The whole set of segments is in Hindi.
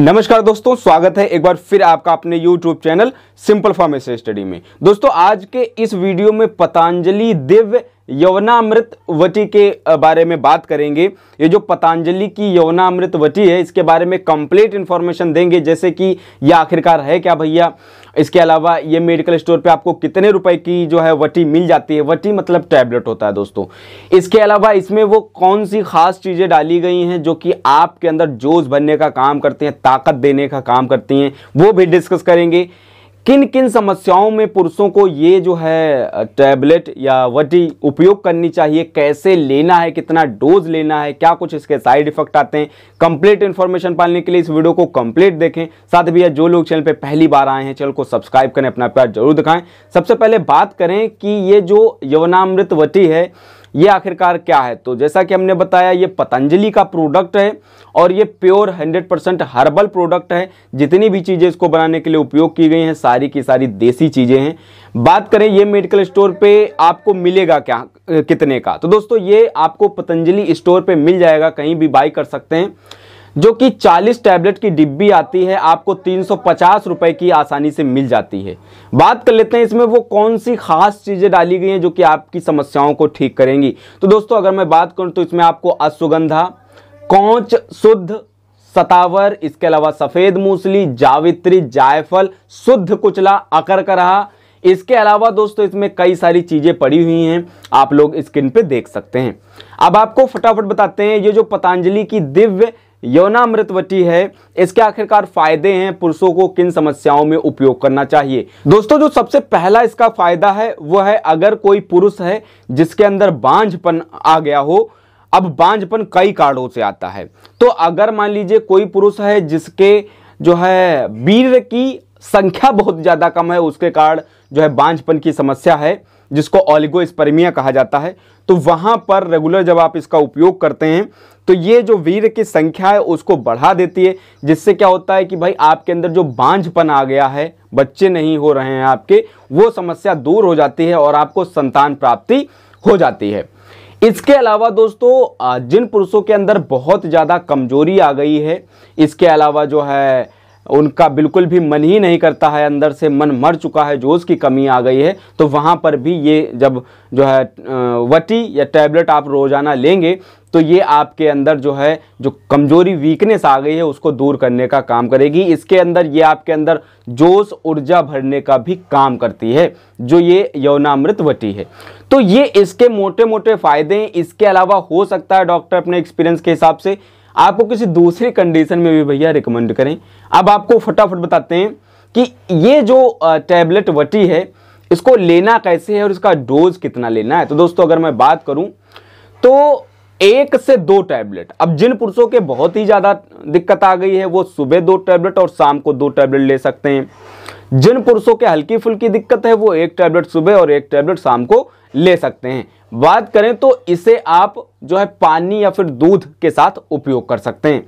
नमस्कार दोस्तों स्वागत है एक बार फिर आपका अपने YouTube channel simple pharmacy study में दोस्तों आज के इस वीडियो में पतंजलि दिव्य यवनामृत वटी के बारे में बात करेंगे ये जो पतंजलि की यवनामृत वटी है इसके बारे में कंप्लीट इन्फॉर्मेशन देंगे जैसे कि यह आखिरकार है क्या भैया इसके अलावा ये मेडिकल स्टोर पे आपको कितने रुपए की जो है वटी मिल जाती है वटी मतलब टैबलेट होता है दोस्तों इसके अलावा इसमें वो कौन सी खास चीज़ें डाली गई हैं जो कि आपके अंदर जोश भरने का काम करती हैं ताकत देने का काम करती हैं वो भी डिस्कस करेंगे किन किन समस्याओं में पुरुषों को ये जो है टैबलेट या वटी उपयोग करनी चाहिए कैसे लेना है कितना डोज लेना है क्या कुछ इसके साइड इफेक्ट आते हैं कंप्लीट इन्फॉर्मेशन पालने के लिए इस वीडियो को कंप्लीट देखें साथ भैया जो लोग चैनल पे पहली बार आए हैं चैनल को सब्सक्राइब करें अपना प्यार जरूर दिखाएं सबसे पहले बात करें कि ये जो यवनामृत वटी है ये आखिरकार क्या है तो जैसा कि हमने बताया ये पतंजलि का प्रोडक्ट है और ये प्योर 100% हर्बल प्रोडक्ट है जितनी भी चीज़ें इसको बनाने के लिए उपयोग की गई हैं सारी की सारी देसी चीज़ें हैं बात करें ये मेडिकल स्टोर पे आपको मिलेगा क्या कितने का तो दोस्तों ये आपको पतंजलि स्टोर पे मिल जाएगा कहीं भी बाई कर सकते हैं जो कि 40 टैबलेट की डिब्बी आती है आपको तीन रुपए की आसानी से मिल जाती है बात कर लेते हैं इसमें वो कौन सी खास चीज़ें डाली गई हैं जो कि आपकी समस्याओं को ठीक करेंगी तो दोस्तों अगर मैं बात करूं तो इसमें आपको अश्वगंधा कौच शुद्ध सतावर इसके अलावा सफ़ेद मूसली जावित्री जायफल शुद्ध कुचला अकर करहा इसके अलावा दोस्तों इसमें कई सारी चीज़ें पड़ी हुई हैं आप लोग स्क्रीन पे देख सकते हैं अब आपको फटाफट बताते हैं ये जो पतंजलि की दिव्य यौनामृतवटी है इसके आखिरकार फायदे हैं पुरुषों को किन समस्याओं में उपयोग करना चाहिए दोस्तों जो सबसे पहला इसका फायदा है वह है अगर कोई पुरुष है जिसके अंदर बांझपन आ गया हो अब बांझपन कई कारणों से आता है तो अगर मान लीजिए कोई पुरुष है जिसके जो है वीर की संख्या बहुत ज़्यादा कम है उसके कारण जो है बांझपन की समस्या है जिसको स्पर्मिया कहा जाता है तो वहाँ पर रेगुलर जब आप इसका उपयोग करते हैं तो ये जो वीर की संख्या है उसको बढ़ा देती है जिससे क्या होता है कि भाई आपके अंदर जो बांझपन आ गया है बच्चे नहीं हो रहे हैं आपके वो समस्या दूर हो जाती है और आपको संतान प्राप्ति हो जाती है इसके अलावा दोस्तों जिन पुरुषों के अंदर बहुत ज़्यादा कमजोरी आ गई है इसके अलावा जो है उनका बिल्कुल भी मन ही नहीं करता है अंदर से मन मर चुका है जोश की कमी आ गई है तो वहाँ पर भी ये जब जो है वटी या टैबलेट आप रोज़ाना लेंगे तो ये आपके अंदर जो है जो कमज़ोरी वीकनेस आ गई है उसको दूर करने का काम करेगी इसके अंदर ये आपके अंदर जोश ऊर्जा भरने का भी काम करती है जो ये यौनामृत वटी है तो ये इसके मोटे मोटे फ़ायदे हैं इसके अलावा हो सकता है डॉक्टर अपने एक्सपीरियंस के हिसाब से आपको किसी दूसरी कंडीशन में भी भैया रिकमेंड करें अब आपको फटाफट बताते हैं कि ये जो टैबलेट वटी है इसको लेना कैसे है और इसका डोज कितना लेना है तो दोस्तों अगर मैं बात करूं तो एक से दो टैबलेट अब जिन पुरुषों के बहुत ही ज़्यादा दिक्कत आ गई है वो सुबह दो टैबलेट और शाम को दो टैबलेट ले सकते हैं जिन पुरुषों के हल्की फुल्की दिक्कत है वो एक टैबलेट सुबह और एक टैबलेट शाम को ले सकते हैं बात करें तो इसे आप जो है पानी या फिर दूध के साथ उपयोग कर सकते हैं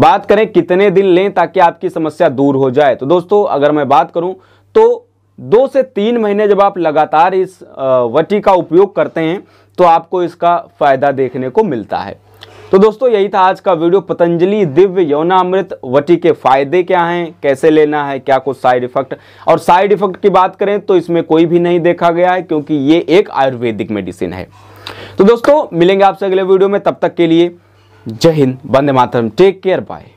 बात करें कितने दिन लें ताकि आपकी समस्या दूर हो जाए तो दोस्तों अगर मैं बात करूं तो दो से तीन महीने जब आप लगातार इस वटी का उपयोग करते हैं तो आपको इसका फ़ायदा देखने को मिलता है तो दोस्तों यही था आज का वीडियो पतंजलि दिव्य यौनामृत वटी के फायदे क्या हैं कैसे लेना है क्या कुछ साइड इफेक्ट और साइड इफेक्ट की बात करें तो इसमें कोई भी नहीं देखा गया है क्योंकि ये एक आयुर्वेदिक मेडिसिन है तो दोस्तों मिलेंगे आपसे अगले वीडियो में तब तक के लिए जय हिंद वंदे मातरम टेक केयर बाय